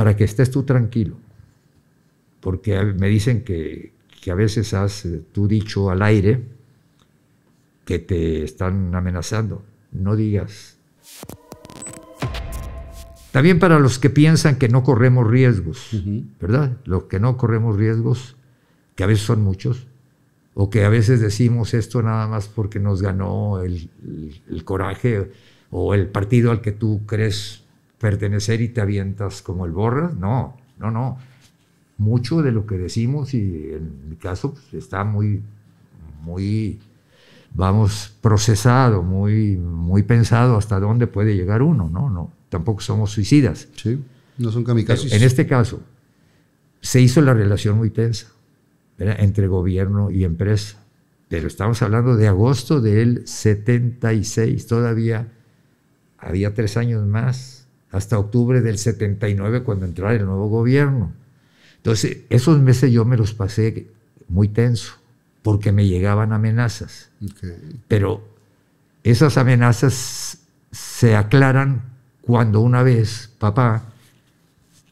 para que estés tú tranquilo. Porque me dicen que, a veces has eh, tú dicho al aire que te están amenazando. No digas. También para los que piensan que no corremos riesgos, ¿verdad? Los que no corremos riesgos, que a veces son muchos, o que a veces decimos esto nada más porque nos ganó el coraje o el partido al que tú crees pertenecer y te avientas como el borras. No, no, no. Mucho de lo que decimos, y en mi caso pues, está muy, muy, vamos, procesado, muy, muy pensado hasta dónde puede llegar uno, ¿no? no tampoco somos suicidas. Sí, no son kamikazes. En este caso, se hizo la relación muy tensa entre gobierno y empresa. Pero estamos hablando de agosto del 76, todavía había tres años más hasta octubre del 79 cuando entró el nuevo gobierno. Entonces, esos meses yo me los pasé muy tenso, porque me llegaban amenazas. Pero esas amenazas se aclaran cuando una vez, papá,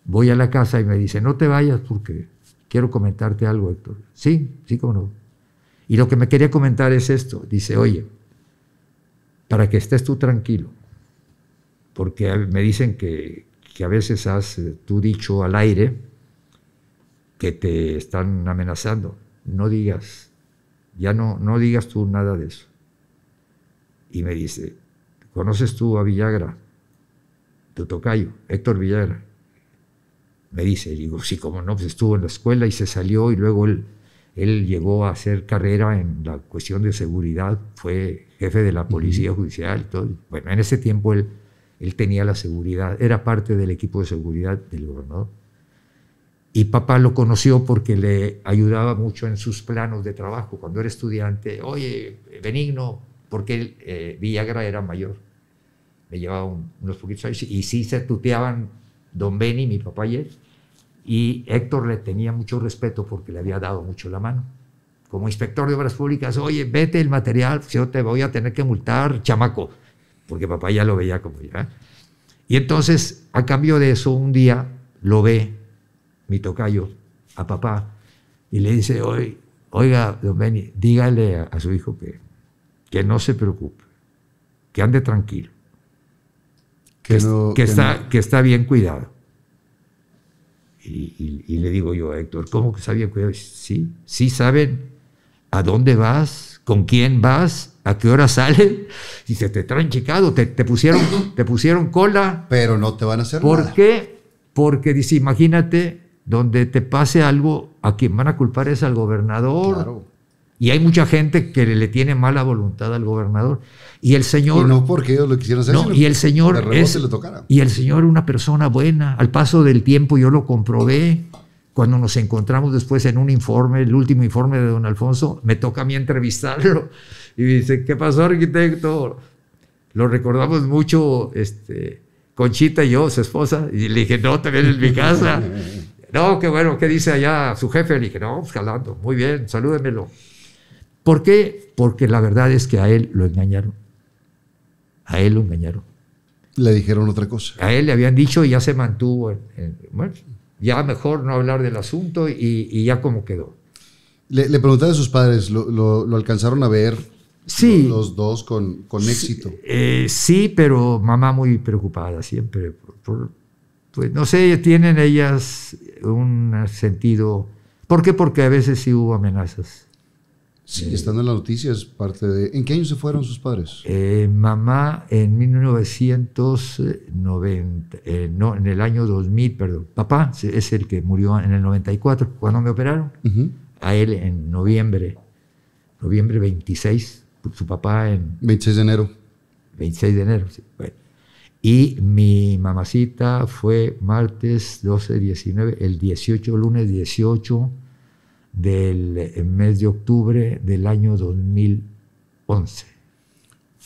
voy a la casa y me dice, no te vayas porque quiero comentarte algo, Héctor. Sí, sí, cómo no. Y lo que me quería comentar es esto. Dice, oye, para que estés tú tranquilo, porque me dicen que, a veces has eh, tú dicho al aire que te están amenazando. No digas, ya no, no digas tú nada de eso. Y me dice, ¿conoces tú a Villagra? Tu tocayo, Héctor Villagra. Me dice, digo, sí, como no, pues estuvo en la escuela y se salió y luego él, él llegó a hacer carrera en la cuestión de seguridad, fue jefe de la policía judicial. Todo. Bueno, en ese tiempo él él tenía la seguridad, era parte del equipo de seguridad del gobernador. Y papá lo conoció porque le ayudaba mucho en sus planos de trabajo. Cuando era estudiante, oye, Benigno, porque eh, Villagra era mayor. Me llevaba unos poquitos años. Y sí se tuteaban don Beni, mi papá y él. Y Héctor le tenía mucho respeto porque le había dado mucho la mano. Como inspector de obras públicas, oye, vete el material, yo te voy a tener que multar, chamaco porque papá ya lo veía como ya. Y entonces, a cambio de eso, un día lo ve mi tocayo a papá y le dice, oiga, don Benny, dígale a, su hijo que, que no se preocupe, que ande tranquilo, que, está, que está bien cuidado. Y, le digo yo, a Héctor, ¿cómo que está bien cuidado? Sí, sí saben a dónde vas, con quién vas ¿A qué hora sale? Y se te traen chicado, te, pusieron, te pusieron cola. Pero no te van a hacer nada. ¿Por qué? Porque dice, imagínate, donde te pase algo, a quien van a culpar es al gobernador. Claro. Y hay mucha gente que le, tiene mala voluntad al gobernador. Y el señor. Pero no porque ellos lo quisieron hacer. No, y el señor. Es, y el señor, una persona buena. Al paso del tiempo yo lo comprobé. Cuando nos encontramos después en un informe, el último informe de don Alfonso, me toca a mí entrevistarlo y dice, ¿qué pasó arquitecto? Lo recordamos mucho, este, Conchita y yo, su esposa, y le dije, no, también en mi casa. no, qué bueno, ¿qué dice allá su jefe? Le dije, no, escalando. Pues, muy bien, salúdemelo. ¿Por qué? Porque la verdad es que a él lo engañaron. A él lo engañaron. Le dijeron otra cosa. A él le habían dicho y ya se mantuvo. En, ya mejor no hablar del asunto y, ya como quedó. Le, le, a sus padres, ¿lo, alcanzaron a ver sí, los, dos con, con éxito? Eh, sí, pero mamá muy preocupada siempre. pues no sé, tienen ellas un sentido. ¿Por qué? Porque a veces sí hubo amenazas Sí, están en las noticias, parte de... ¿En qué año se fueron sus padres? Eh, mamá en 1990, eh, no, en el año 2000, perdón. Papá es el que murió en el 94, cuando me operaron. A él en noviembre, noviembre 26, su papá en... 26 de enero. 26 de enero, sí. Y mi mamacita fue martes 12, 19, el 18, lunes 18 del eh, mes de octubre del año 2011.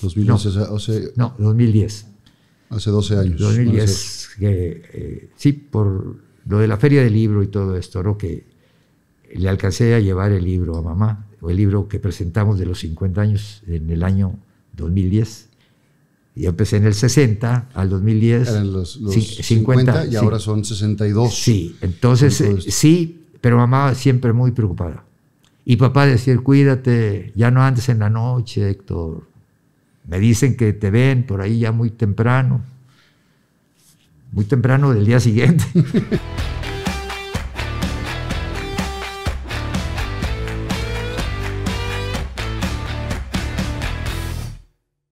2011, no, 2010. Hace 12 años. 2010, eh, sí, por lo de la feria del libro y todo esto, ¿no? que le alcancé a llevar el libro a mamá, o el libro que presentamos de los 50 años en el año 2010. Y empecé en el 60 al 2010. Eran los, 50, y ahora son 62. Sí, entonces eh, sí, pero mamá siempre muy preocupada. Y papá decía, cuídate, ya no andes en la noche, Héctor. Me dicen que te ven por ahí ya muy temprano, muy temprano del día siguiente.